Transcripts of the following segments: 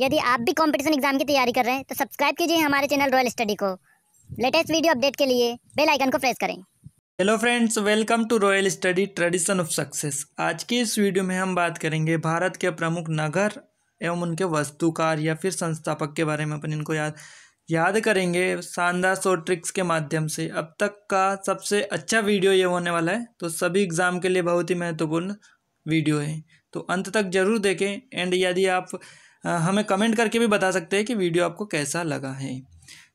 यदि आप भी कंपटीशन एग्जाम की तैयारी कर रहे हैं तो सब्सक्राइब कीजिए हमारे चैनल रॉयल स्टडी को लेटेस्ट वीडियो अपडेट के लिए बेल आइकन को प्रेस करें hello friends welcome to royal study tradition of success आज की इस वीडियो में हम बात करेंगे भारत के प्रमुख नगर एवं उनके वस्तुकार या फिर संस्थापक के बारे में अपन इनको याद याद करेंगे शानदार शो ट्रिक्स के माध्यम से अब तक का सबसे अच्छा वीडियो ये होने वाला है तो सभी एग्ज़ाम के लिए बहुत ही महत्वपूर्ण वीडियो है तो अंत तक जरूर देखें एंड यदि आप हमें कमेंट करके भी बता सकते हैं कि वीडियो आपको कैसा लगा है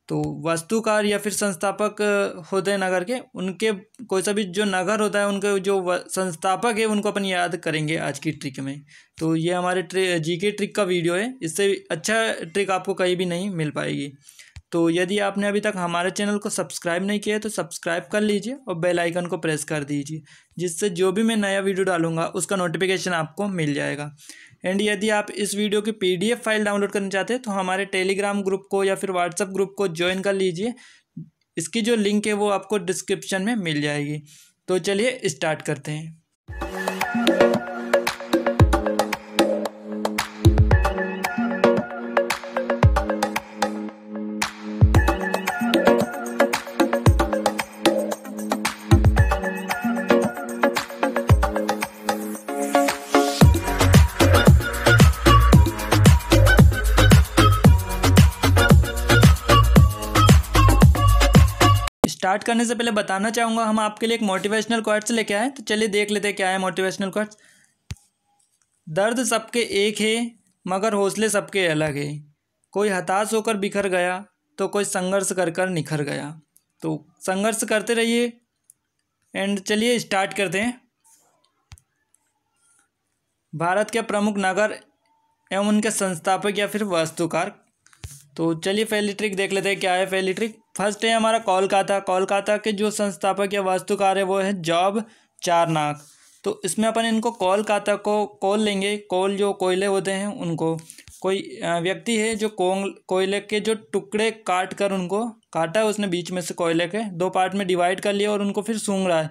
तो वास्तुकार या फिर संस्थापक होते हैं नगर के उनके कोई सा भी जो नगर होता है उनके जो संस्थापक है उनको अपन याद करेंगे आज की ट्रिक में तो ये हमारे ट्रे जी के ट्रिक का वीडियो है इससे अच्छा ट्रिक आपको कहीं भी नहीं मिल पाएगी तो यदि आपने अभी तक हमारे चैनल को सब्सक्राइब नहीं किया है तो सब्सक्राइब कर लीजिए और बेल आइकन को प्रेस कर दीजिए जिससे जो भी मैं नया वीडियो डालूंगा उसका नोटिफिकेशन आपको मिल जाएगा एंड यदि आप इस वीडियो की पीडीएफ फाइल डाउनलोड करना चाहते हैं तो हमारे टेलीग्राम ग्रुप को या फिर व्हाट्सअप ग्रुप को ज्वाइन कर लीजिए इसकी जो लिंक है वो आपको डिस्क्रिप्शन में मिल जाएगी तो चलिए स्टार्ट करते हैं करने से पहले बताना चाहूँगा हम आपके लिए एक मोटिवेशनल क्वार्ट्स लेके आए तो चलिए देख लेते हैं क्या है मोटिवेशनल क्वार्ट्स दर्द सबके एक है मगर हौसले सबके अलग है कोई हताश होकर बिखर गया तो कोई संघर्ष कर कर निखर गया तो संघर्ष करते रहिए एंड चलिए स्टार्ट करते हैं भारत के प्रमुख नगर एवं उनके संस्थापक या फिर वास्तुकार तो चलिए पहली ट्रिक देख लेते हैं क्या है पहली ट्रिक फर्स्ट है हमारा कोलकाता कोलकाता के जो संस्थापक या वास्तुकार है वो है जॉब चारनाक तो इसमें अपन इनको कोलकाता को कोल लेंगे कोल जो कोयले होते हैं उनको कोई व्यक्ति है जो कोंग कोयले के जो टुकड़े काट कर उनको काटा है उसने बीच में से कोयले के दो पार्ट में डिवाइड कर लिया और उनको फिर सूंघ रहा है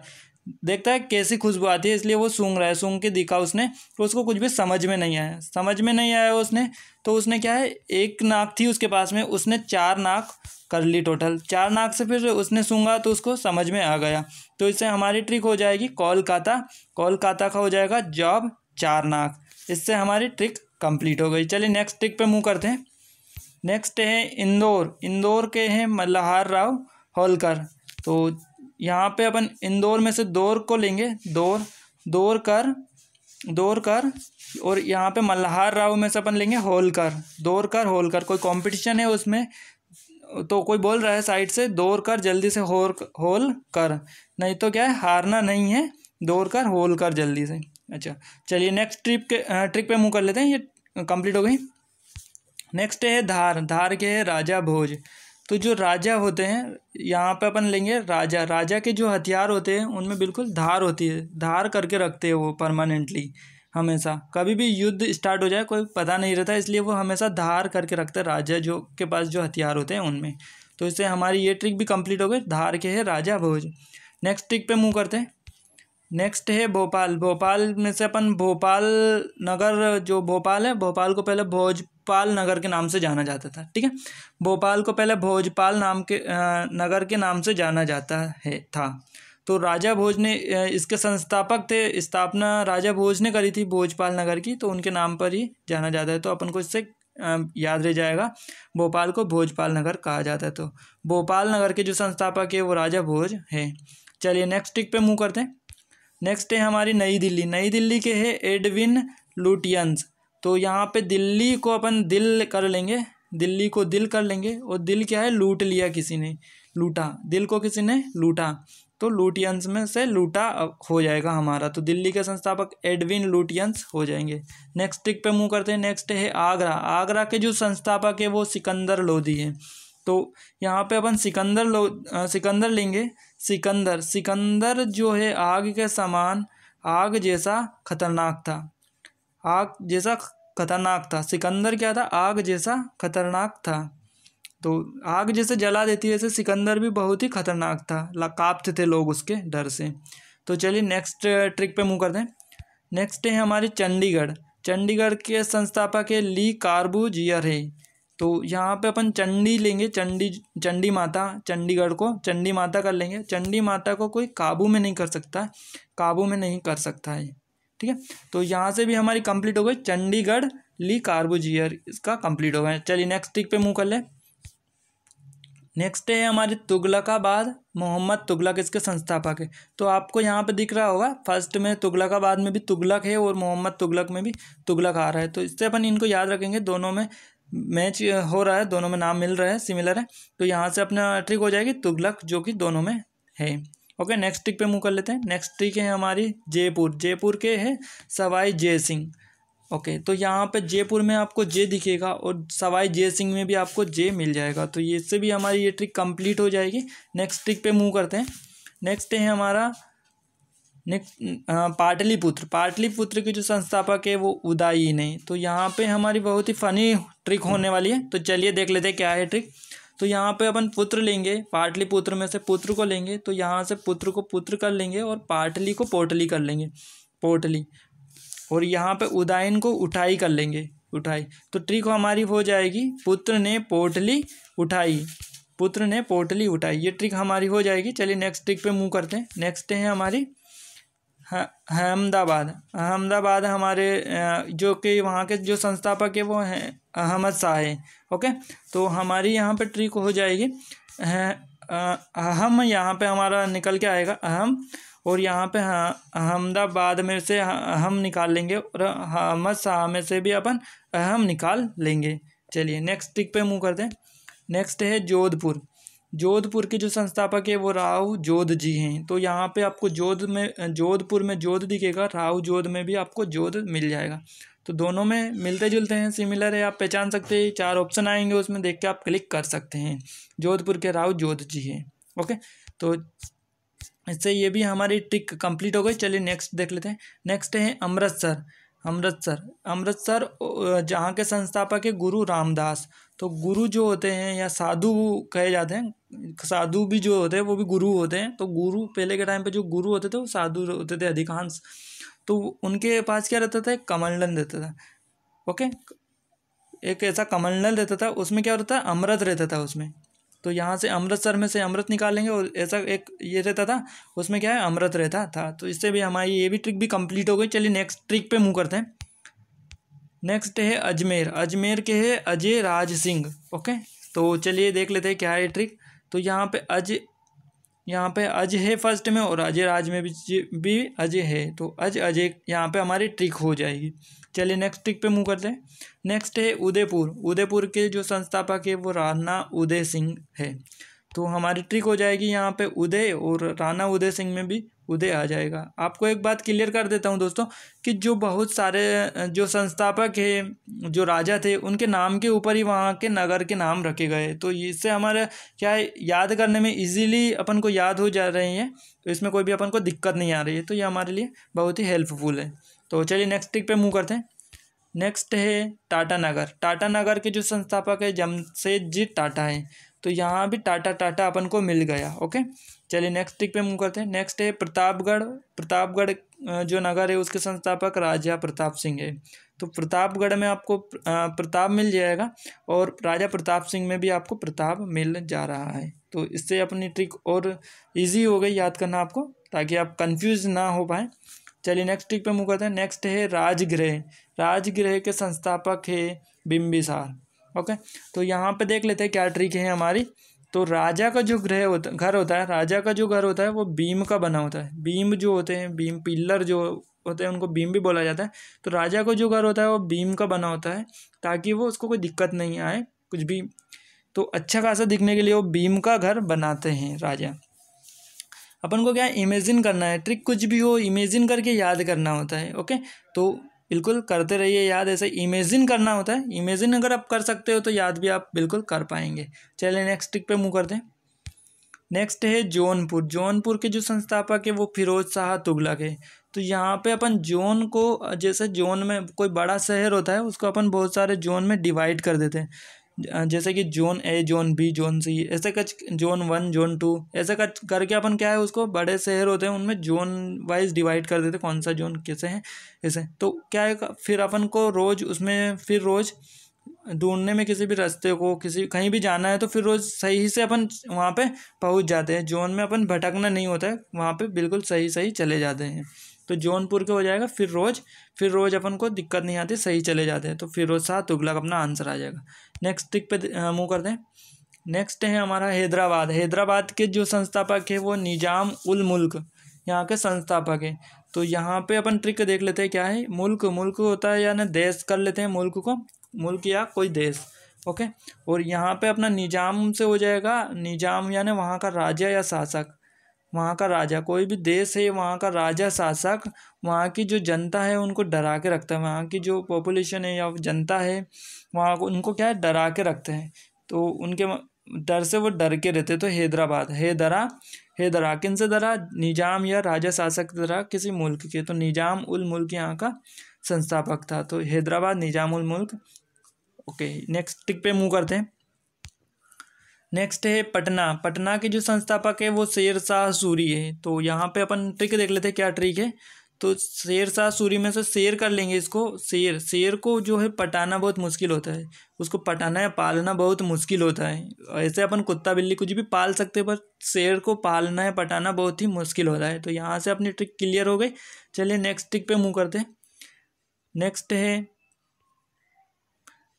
देखता है कैसी खुशबू आती है इसलिए वो सूंघ रहा है सूंघ के दिखा उसने तो उसको कुछ भी समझ में नहीं आया समझ में नहीं आया उसने तो उसने क्या है एक नाक थी उसके पास में उसने चार नाक कर ली टोटल चार नाक से फिर उसने सूंघा तो उसको समझ में आ गया तो इससे हमारी ट्रिक हो जाएगी कोलकाता कोलकाता का हो जाएगा जॉब चार नाक इससे हमारी ट्रिक कंप्लीट हो गई चलिए नेक्स्ट ट्रिक पे मुँह करते हैं नेक्स्ट है इंदौर इंदौर के हैं मल्लाहार राव होलकर तो यहाँ पे अपन इंदौर में से दौर को लेंगे दौर दौर कर दौर कर और यहाँ पे मल्हार राव में से अपन लेंगे होलकर दौर कर होलकर कोई कंपटीशन है उसमें तो कोई बोल रहा है साइड से दौर कर जल्दी से होर होल कर नहीं तो क्या है हारना नहीं है दौर कर होल कर जल्दी से अच्छा चलिए नेक्स्ट ट्रिप के ट्रिक पे मुँह कर लेते हैं ये कंप्लीट हो गई नेक्स्ट है धार धार के है राजा भोज तो जो राजा होते हैं यहाँ पे अपन लेंगे राजा राजा के जो हथियार होते हैं उनमें बिल्कुल धार होती है धार करके रखते हैं वो परमानेंटली हमेशा कभी भी युद्ध स्टार्ट हो जाए कोई पता नहीं रहता इसलिए वो हमेशा धार करके रखते हैं राजा जो के पास जो हथियार होते हैं उनमें तो इससे हमारी ये ट्रिक भी कंप्लीट हो गई धार के है राजा भोज नेक्स्ट ट्रिक पे मूव करते हैं नेक्स्ट है भोपाल भोपाल में से अपन भोपाल नगर जो भोपाल है भोपाल को पहले भोजपाल नगर के नाम से जाना जाता था ठीक है भोपाल को पहले भोजपाल नाम के आ, नगर के नाम से जाना जाता है था तो राजा भोज ने इसके संस्थापक थे स्थापना राजा भोज ने करी थी भोजपाल नगर की तो उनके नाम पर ही जाना जाता है तो अपन को इससे याद रह जाएगा भोपाल को भोजपाल नगर कहा जाता है तो भोपाल नगर के जो संस्थापक है वो राजा भोज है चलिए नेक्स्ट टिक पे मुँह करते हैं नेक्स्ट है हमारी नई दिल्ली नई दिल्ली के है एडविन लुटियंस तो यहाँ पे दिल्ली को अपन दिल कर लेंगे दिल्ली को दिल कर लेंगे और दिल क्या है लूट लिया किसी ने लूटा दिल को किसी ने लूटा तो लूटियंस में से लूटा हो जाएगा हमारा तो दिल्ली के संस्थापक एडविन लूटियंस हो जाएंगे नेक्स्ट टिक पे मुँह करते हैं नेक्स्ट है आगरा आगरा के जो संस्थापक है वो सिकंदर लोधी है तो यहाँ पे अपन सिकंदर लो आ, सिकंदर लेंगे सिकंदर सिकंदर जो है आग के समान आग जैसा खतरनाक था आग जैसा खतरनाक था सिकंदर क्या था आग जैसा खतरनाक था तो आग जैसे जला देती है ऐसे सिकंदर भी बहुत ही खतरनाक था कांपते थे लोग उसके डर से तो चलिए नेक्स्ट ट्रिक पे मुँह कर दें नेक्स्ट है हमारी चंडीगढ़ चंडीगढ़ के संस्थापक है ली कार्बूजियर है तो यहाँ पे अपन चंडी लेंगे चंडी चंडी माता चंडीगढ़ को चंडी माता कर लेंगे चंडी माता को कोई काबू में नहीं कर सकता काबू में नहीं कर सकता है ठीक है तो यहाँ से भी हमारी कंप्लीट हो गई चंडीगढ़ ली कार्बोजियर इसका कंप्लीट हो गया चलिए नेक्स्ट टिक पे मुंह कर ले नेक्स्ट है हमारे तुगलकाबाद मोहम्मद तुगलक इसके संस्थापक है तो आपको यहाँ पे दिख रहा होगा फर्स्ट में तुगलकाबाद में भी तुगलक है और मोहम्मद तुगलक में भी तुगलक आ रहा है तो इससे अपन इनको याद रखेंगे दोनों में मैच हो रहा है दोनों में नाम मिल रहा है सिमिलर है तो यहाँ से अपना ट्रिक हो जाएगी तुगलक जो कि दोनों में है ओके नेक्स्ट ट्रिक पे मूव कर लेते हैं नेक्स्ट ट्रिक है हमारी जयपुर जयपुर के है सवाई जय सिंह ओके तो यहाँ पे जयपुर में आपको जे दिखेगा और सवाई जय सिंह में भी आपको जे मिल जाएगा तो इससे भी हमारी ये ट्रिक कम्प्लीट हो जाएगी नेक्स्ट ट्रिक पे मूव करते हैं नेक्स्ट है हमारा नेक्स्ट पाटलिपुत्र पाटलिपुत्र के जो संस्थापक है वो उदाई ने तो यहाँ पे हमारी बहुत ही फनी ट्रिक हम्म। होने वाली है तो चलिए देख लेते हैं क्या है ट्रिक तो यहाँ पे अपन पुत्र लेंगे पाटलिपुत्र में से पुत्र को लेंगे तो यहाँ से पुत्र को पुत्र कर लेंगे और पाटली को पोटली कर लेंगे पोटली और यहाँ पे उदायन को उठाई कर लेंगे उठाई तो ट्रिक हमारी हो जाएगी पुत्र ने पोटली उठाई पुत्र ने पोटली उठाई ये ट्रिक हमारी हो जाएगी चलिए नेक्स्ट ट्रिक पे मुँह करते हैं नेक्स्ट है हमारी अहमदाबाद अहमदाबाद हमारे जो कि वहाँ के जो संस्थापक है वो हैं अहमद शाह है ओके तो हमारी यहाँ पर ट्रिक हो जाएगी अहम यहाँ पे हमारा निकल के आएगा अहम और यहाँ पे अहमदाबाद में से अहम निकाल लेंगे और अहमद शाह में से भी अपन अहम निकाल लेंगे चलिए नेक्स्ट ट्रिक पे मूव करते हैं नेक्स्ट है जोधपुर जोधपुर के जो संस्थापक है वो राव जोध जी हैं तो यहाँ पे आपको जोध में जोधपुर में जोध दिखेगा राव जोध में भी आपको जोध मिल जाएगा तो दोनों में मिलते जुलते हैं सिमिलर है आप पहचान सकते हैं चार ऑप्शन आएंगे उसमें देख के आप क्लिक कर सकते हैं जोधपुर के राव जोध जी हैं ओके तो इससे ये भी हमारी ट्रिक कंप्लीट हो गई चलिए नेक्स्ट देख लेते हैं नेक्स्ट है अमृतसर अमृतसर अमृतसर जहाँ के संस्थापक है गुरु रामदास तो गुरु जो होते हैं या साधु कहे जाते हैं साधु भी जो होते हैं वो भी गुरु होते हैं तो गुरु पहले के टाइम पे जो गुरु होते थे वो साधु होते थे अधिकांश तो उनके पास क्या रहता था एक कमंडल रहता था ओके एक ऐसा कमंडल रहता था उसमें क्या रहता था अमृत रहता था उसमें तो यहाँ से अमृतसर में से अमृत निकालेंगे और ऐसा एक ये रहता था उसमें क्या है अमृत रहता था तो इससे भी हमारी ये भी ट्रिक भी कंप्लीट हो गई चलिए नेक्स्ट ट्रिक पे मुँह करते हैं नेक्स्ट है अजमेर अजमेर के है अजय राज सिंह ओके तो चलिए देख लेते हैं क्या है ट्रिक तो यहाँ पे अज यहाँ पे अज है फर्स्ट में और अजय राज में भी भी अजय है तो अज अजय यहाँ पे हमारी ट्रिक हो जाएगी चलिए नेक्स्ट ट्रिक पे मूव करते हैं नेक्स्ट है उदयपुर उदयपुर के जो संस्थापक है वो राना उदय सिंह है तो हमारी ट्रिक हो जाएगी यहाँ पे उदय और राणा उदय सिंह में भी उदय आ जाएगा आपको एक बात क्लियर कर देता हूँ दोस्तों कि जो बहुत सारे जो संस्थापक है जो राजा थे उनके नाम के ऊपर ही वहाँ के नगर के नाम रखे गए तो इससे हमारे क्या है याद करने में इजीली अपन को याद हो जा रही है तो इसमें कोई भी अपन को दिक्कत नहीं आ रही है तो ये हमारे लिए बहुत ही हेल्पफुल है तो चलिए नेक्स्ट ट्रिक पर मूव करते हैं नेक्स्ट है टाटा नगर टाटा नगर के जो संस्थापक है जमशेद जी टाटा हैं तो यहाँ भी टाटा टाटा अपन को मिल गया ओके चलिए नेक्स्ट ट्रिक पे मूव करते हैं नेक्स्ट है प्रतापगढ़ प्रतापगढ़ जो नगर है उसके संस्थापक राजा प्रताप सिंह है तो प्रतापगढ़ में आपको प्रताप मिल जाएगा और राजा प्रताप सिंह में भी आपको प्रताप मिल जा रहा है तो इससे अपनी ट्रिक और इजी हो गई याद करना आपको ताकि आप कंफ्यूज ना हो पाए चलिए नेक्स्ट ट्रिक पे मुँह करते हैं नेक्स्ट है राजगृह राजगृह के संस्थापक है बिम्बिसार ओके तो यहाँ पे देख लेते हैं क्या ट्रिक है हमारी तो राजा का जो ग्रह होता घर होता है राजा का जो घर होता है वो बीम का बना होता है बीम जो होते हैं बीम पिल्लर जो होते हैं उनको बीम भी बोला जाता है तो राजा का जो घर होता है वो बीम का बना होता है ताकि वो उसको कोई दिक्कत नहीं आए कुछ भी तो अच्छा खासा दिखने के लिए वो बीम का घर बनाते हैं राजा अपन को क्या इमेजिन करना है ट्रिक कुछ भी हो इमेजिन करके याद करना होता है ओके तो बिल्कुल करते रहिए याद ऐसे इमेजिन करना होता है इमेजिन अगर आप कर सकते हो तो याद भी आप बिल्कुल कर पाएंगे चलिए नेक्स्ट टिक पे मुँह कर दें नेक्स्ट है जौनपुर जौनपुर के जो संस्थापक है वो फिरोज शाह तुगलक है तो यहाँ पे अपन जोन को जैसे जोन में कोई बड़ा शहर होता है उसको अपन बहुत सारे जोन में डिवाइड कर देते हैं जैसे कि zone A zone B zone C ऐसे कुछ जोन वन जोन टू ऐसे कुछ करके अपन क्या है उसको बड़े शहर होते हैं उनमें जोन वाइज डिवाइड कर देते कौन सा जोन कैसे हैं ऐसे तो क्या है फिर अपन को रोज़ उसमें फिर रोज़ ढूंढने में किसी भी रास्ते को किसी कहीं भी जाना है तो फिर रोज़ सही से अपन वहाँ पे पहुँच जाते हैं जोन में अपन भटकना नहीं होता है वहाँ पे बिल्कुल सही सही चले जाते हैं तो जौनपुर के हो जाएगा फिर रोज़ फिर रोज़ अपन को दिक्कत नहीं आती सही चले जाते हैं तो फिर रोज़ सात तुगलक अपना आंसर आ जाएगा नेक्स्ट टिक पे मूव कर दें नेक्स्ट है हमारा हैदराबाद हैदराबाद के जो संस्थापक है वो निज़ाम उल मुल्क यहाँ के संस्थापक है तो यहाँ पे अपन ट्रिक देख लेते हैं क्या है मुल्क मुल्क होता है यानी देश कर लेते हैं मुल्क को मुल्क या कोई देश ओके और यहाँ पे अपना निज़ाम से हो जाएगा निज़ाम यानी वहाँ का राजा या शासक वहाँ का राजा कोई भी देश है वहाँ का राजा शासक वहाँ की जो जनता है उनको डरा के रखता है वहाँ की जो पॉपुलेशन है या जनता है वहाँ को उनको क्या है डरा के रखते हैं तो उनके डर से वो डर के रहते तो हैदराबाद है दरा है दरा किन से दरा निजाम या राजा शासक दरा किसी मुल्क के तो निजाम उल मुल्क यहाँ का संस्थापक था तो हैदराबाद निजाम उल मुल्क ओके नेक्स्ट टिक पे मूव करते हैं नेक्स्ट है पटना पटना के जो संस्थापक है वो शेर शाह सूरी है तो यहाँ पे अपन ट्रिक देख लेते हैं क्या ट्रिक है तो शेर शाह सूरी में से शेर कर लेंगे इसको शेर शेर को जो है पटाना बहुत मुश्किल होता है उसको पटाना या पालना बहुत मुश्किल होता है ऐसे अपन कुत्ता बिल्ली कुछ भी पाल सकते हैं पर शेर को पालना या पटाना बहुत ही मुश्किल होता है तो यहाँ से अपनी ट्रिक क्लियर हो गई चलिए नेक्स्ट ट्रिक पे मुँह करते नेक्स्ट है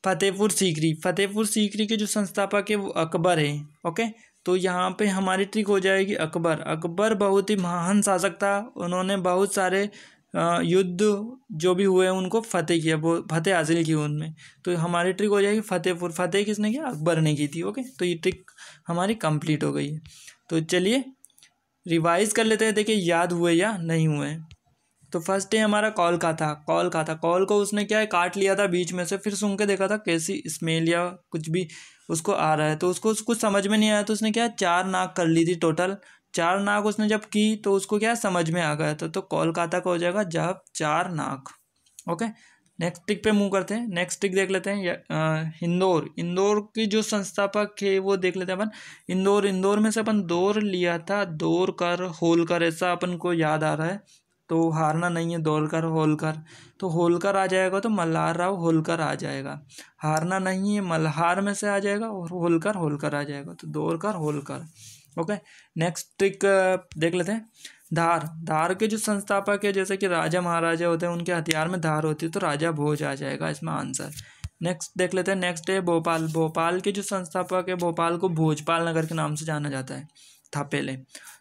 फतेहपुर सीकरी फतेहपुर सीकरी के जो संस्थापक है वो अकबर है ओके तो यहाँ पे हमारी ट्रिक हो जाएगी अकबर अकबर बहुत ही महान शासक था उन्होंने बहुत सारे युद्ध जो भी हुए उनको फतेह किया वो फतेह हासिल की उनमें तो हमारी ट्रिक हो जाएगी फतेहपुर फतेह किसने किया अकबर ने की थी ओके तो ये ट्रिक हमारी कंप्लीट हो गई है तो चलिए रिवाइज़ कर लेते हैं देखिए याद हुए या नहीं हुए तो फर्स्ट डे हमारा कॉल का था कॉल का था कॉल को उसने क्या है काट लिया था बीच में से फिर सुन के देखा था कैसी स्मेल या कुछ भी उसको आ रहा है तो उसको कुछ समझ में नहीं आया तो उसने क्या चार नाक कर ली थी टोटल चार नाक उसने जब की तो उसको क्या समझ में आ गया था तो कोलकाता का हो जाएगा जब चार नाक ओके नेक्स्ट टिक पे मूव करते हैं नेक्स्ट टिक देख लेते हैं इंदौर इंदौर के जो संस्थापक है वो देख लेते हैं अपन इंदौर इंदौर में से अपन दौर लिया था दौर कर होल कर ऐसा अपन को याद आ रहा है तो हारना नहीं है दौलकर होलकर तो होलकर आ जाएगा तो मल्हार राव होलकर आ जाएगा हारना नहीं है मल्हार में से आ जाएगा और होलकर होलकर आ जाएगा तो दौलकर होलकर ओके नेक्स्ट ट्रिक देख लेते हैं धार धार के जो संस्थापक है जैसे कि राजा महाराजा होते हैं उनके हथियार में धार होती है तो राजा भोज आ जाएगा इसमें आंसर नेक्स्ट देख लेते हैं नेक्स्ट है भोपाल भोपाल के जो संस्थापक है भोपाल को भोजपाल नगर के नाम से जाना जाता है था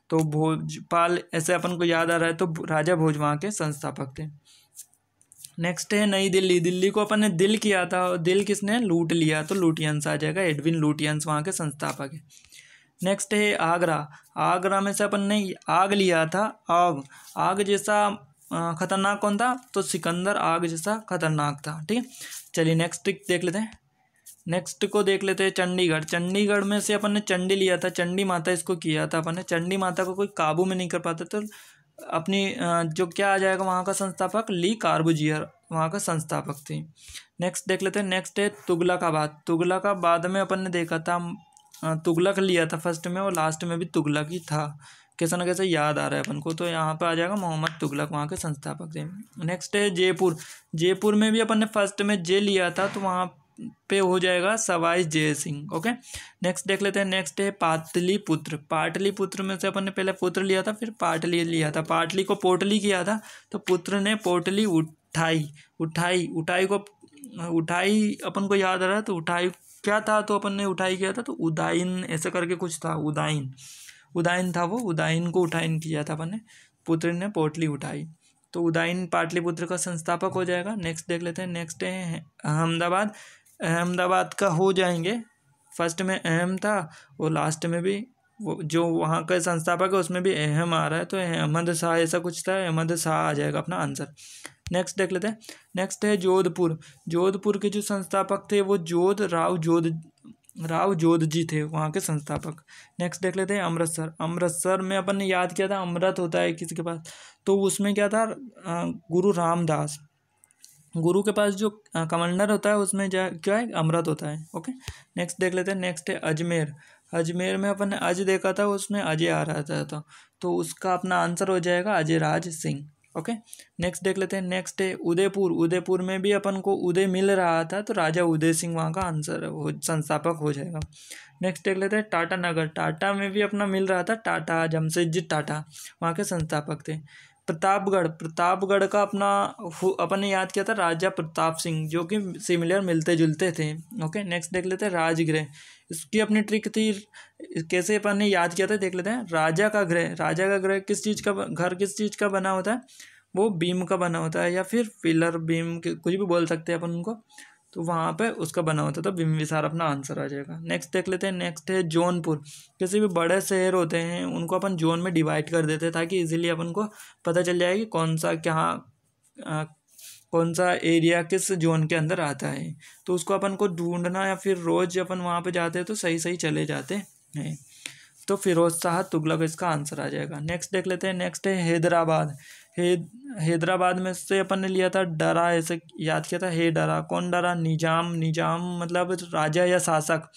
तो भोजपाल ऐसे अपन को याद आ रहा है तो राजा भोज वहाँ के संस्थापक थे नेक्स्ट है नई दिल्ली दिल्ली को अपन ने दिल किया था और दिल किसने लूट लिया तो लूटियंस आ जाएगा एडविन लूटियंस वहाँ के संस्थापक है नेक्स्ट है आगरा आगरा में से अपन ने आग लिया था आग आग जैसा खतरनाक कौन था तो सिकंदर आग जैसा खतरनाक था ठीक है चलिए नेक्स्ट देख लेते हैं नेक्स्ट को देख लेते हैं चंडीगढ़ चंडीगढ़ में से अपन ने चंडी लिया था चंडी माता इसको किया था अपन ने चंडी माता को कोई काबू में नहीं कर पाता तो अपनी जो क्या आ जाएगा वहाँ का संस्थापक ली कार्बुजियर वहाँ का संस्थापक थी नेक्स्ट देख लेते हैं नेक्स्ट है तुगलकाबाद तुगलकाबाद में अपन ने देखा था तुगलक लिया था फर्स्ट में और लास्ट में भी तुगलक ही था कैसे ना कैसे याद आ रहा है अपन को तो यहाँ पर आ जाएगा मोहम्मद तुगलक वहाँ के संस्थापक थे नेक्स्ट है जयपुर जयपुर में भी अपन ने फर्स्ट में जे लिया था तो वहाँ पे हो जाएगा सवाई जय सिंह ओके नेक्स्ट देख लेते हैं नेक्स्ट है पाटली पाटली पुत्र में से अपन ने पहले पुत्र लिया था फिर पाटली लिया था पाटली को पोटली किया था तो पुत्र ने पोटली उठाई उठाई उठाई को उठाई अपन को याद आ रहा है तो उठाई क्या था तो अपन ने उठाई किया था तो उदाइन ऐसे करके कुछ था उदाइन उदाइन था वो उदाइन को उठाइन किया था अपन ने पुत्र ने पोटली उठाई तो उदाइन पाटलिपुत्र का संस्थापक हो जाएगा नेक्स्ट देख लेते हैं नेक्स्ट है अहमदाबाद अहमदाबाद का हो जाएंगे फर्स्ट में अहम था और लास्ट में भी वो जो वहाँ का संस्थापक है उसमें भी अहम आ रहा है तो अहमद शाह ऐसा कुछ था अहमद शाह आ जाएगा अपना आंसर नेक्स्ट देख लेते हैं नेक्स्ट है जोधपुर जोधपुर के जो संस्थापक थे वो जोध राव जोध राव जोध जी थे वहाँ के संस्थापक नेक्स्ट देख लेते हैं अमृतसर अमृतसर में अपन ने याद किया था अमृत होता है किसी के पास तो उसमें क्या था गुरु रामदास गुरु के पास जो कमंडर होता है उसमें जा क्या है अमृत होता है ओके नेक्स्ट देख लेते हैं नेक्स्ट है अजमेर अजमेर में अपन ने अज देखा था उसमें अजय आ रहा था तो, तो उसका अपना आंसर हो जाएगा अजय राज सिंह ओके नेक्स्ट देख लेते हैं नेक्स्ट है उदयपुर उदयपुर में भी अपन को उदय मिल रहा था तो राजा उदय सिंह वहाँ का आंसर हो संस्थापक हो जाएगा नेक्स्ट देख लेते हैं टाटा नगर टाटा में भी अपना मिल रहा था टाटा जमशेद जी टाटा वहाँ के संस्थापक थे प्रतापगढ़ प्रतापगढ़ का अपना अपन ने याद किया था राजा प्रताप सिंह जो कि सिमिलर मिलते जुलते थे ओके नेक्स्ट देख लेते हैं राजगृह इसकी अपनी ट्रिक थी कैसे अपन ने याद किया था देख लेते हैं राजा का गृह राजा का गृह किस चीज़ का घर किस चीज़ का बना होता है वो बीम का बना होता है या फिर पिलर बीम कुछ भी बोल सकते हैं अपन उनको तो वहाँ पर उसका बना होता था बिम विसार अपना आंसर आ जाएगा नेक्स्ट देख लेते हैं नेक्स्ट है जौनपुर किसी भी बड़े शहर होते हैं उनको अपन जोन में डिवाइड कर देते हैं ताकि इजीली अपन को पता चल जाए कि कौन सा कहाँ कौन सा एरिया किस जोन के अंदर आता है तो उसको अपन को ढूंढना या फिर रोज़ अपन वहाँ पर जाते हैं तो सही सही चले जाते हैं तो फिरोज शाह तुगलक इसका आंसर आ जाएगा नेक्स्ट देख लेते हैं नेक्स्ट है हैदराबाद हैदराबाद में से अपन ने लिया था डरा ऐसे याद किया था हे डरा कौन डरा निजाम निजाम मतलब राजा या शासक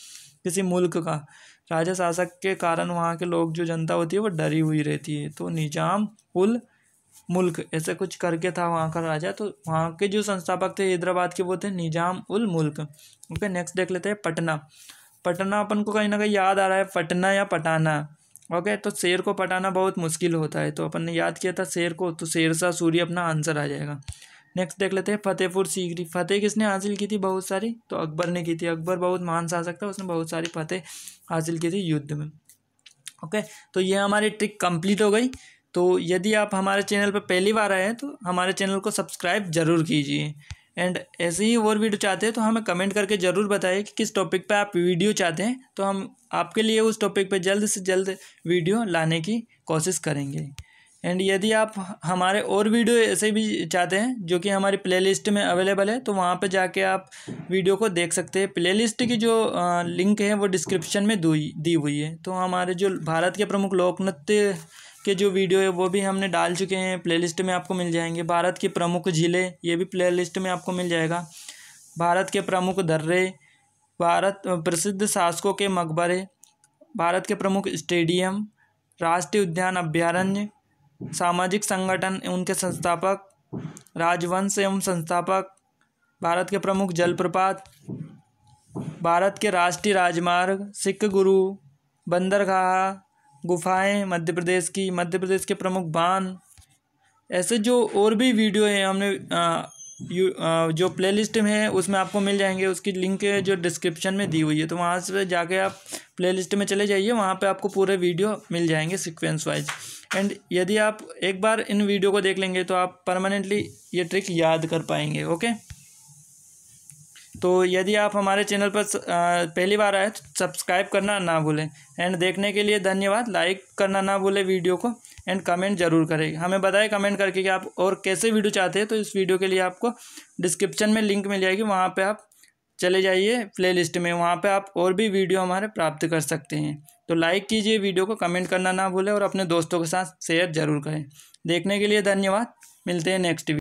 किसी मुल्क का राजा शासक के कारण वहाँ के लोग जो जनता होती है वो डरी हुई रहती है तो निजाम उल मुल्क ऐसे कुछ करके था वहाँ का राजा तो वहाँ के जो संस्थापक थे हैदराबाद के वो थे निजाम उल मुल्क ओके नेक्स्ट देख लेते हैं पटना पटना अपन को कहीं ना कहीं याद आ रहा है पटना या पटाना ओके तो शेर को पटाना बहुत मुश्किल होता है तो अपन ने याद किया था शेर को तो शेर शाह सूर्य अपना आंसर आ जाएगा नेक्स्ट देख लेते हैं फतेहपुर सीकरी फतेह किसने हासिल की थी बहुत सारी तो अकबर ने की थी अकबर बहुत महान शासक था उसने बहुत सारी फतेह हासिल की थी युद्ध में ओके तो ये हमारी ट्रिक कंप्लीट हो गई तो यदि आप हमारे चैनल पर पहली बार आए हैं तो हमारे चैनल को सब्सक्राइब ज़रूर कीजिए एंड ऐसे ही और वीडियो चाहते हैं तो हमें कमेंट करके ज़रूर बताइए कि किस टॉपिक पे आप वीडियो चाहते हैं तो हम आपके लिए उस टॉपिक पे जल्द से जल्द वीडियो लाने की कोशिश करेंगे एंड यदि आप हमारे और वीडियो ऐसे भी चाहते हैं जो कि हमारी प्लेलिस्ट में अवेलेबल है तो वहाँ पर जाके आप वीडियो को देख सकते हैं प्लेलिस्ट की जो लिंक है वो डिस्क्रिप्शन में दी हुई है तो हमारे जो भारत के प्रमुख लोक नृत्य के जो वीडियो है वो भी हमने डाल चुके हैं प्लेलिस्ट में आपको मिल जाएंगे भारत के प्रमुख ज़िले ये भी प्लेलिस्ट में आपको मिल जाएगा भारत के प्रमुख दर्रे भारत प्रसिद्ध शासकों के मकबरे भारत के प्रमुख स्टेडियम राष्ट्रीय उद्यान अभ्यारण्य सामाजिक संगठन उनके संस्थापक राजवंश एवं संस्थापक भारत के प्रमुख जलप्रपात भारत के राष्ट्रीय राजमार्ग सिख गुरु बंदरगाह गुफाएं मध्य प्रदेश की मध्य प्रदेश के प्रमुख बांध ऐसे जो और भी वीडियो हैं हमने आ, यू आ, जो प्लेलिस्ट में है उसमें आपको मिल जाएंगे उसकी लिंक जो डिस्क्रिप्शन में दी हुई है तो वहाँ से जाके आप प्लेलिस्ट में चले जाइए वहाँ पे आपको पूरे वीडियो मिल जाएंगे सिक्वेंस वाइज एंड यदि आप एक बार इन वीडियो को देख लेंगे तो आप परमानेंटली ये ट्रिक याद कर पाएंगे ओके तो यदि आप हमारे चैनल पर पहली बार आए तो सब्सक्राइब करना ना भूलें एंड देखने के लिए धन्यवाद लाइक करना ना भूलें वीडियो को एंड कमेंट जरूर करें हमें बताएं कमेंट करके कि आप और कैसे वीडियो चाहते हैं तो इस वीडियो के लिए आपको डिस्क्रिप्शन में लिंक मिल जाएगी वहाँ पर आप चले जाइए प्ले में वहाँ पर आप और भी वीडियो हमारे प्राप्त कर सकते हैं तो लाइक कीजिए वीडियो को कमेंट करना ना भूलें और अपने दोस्तों के साथ शेयर जरूर करें देखने के लिए धन्यवाद मिलते हैं नेक्स्ट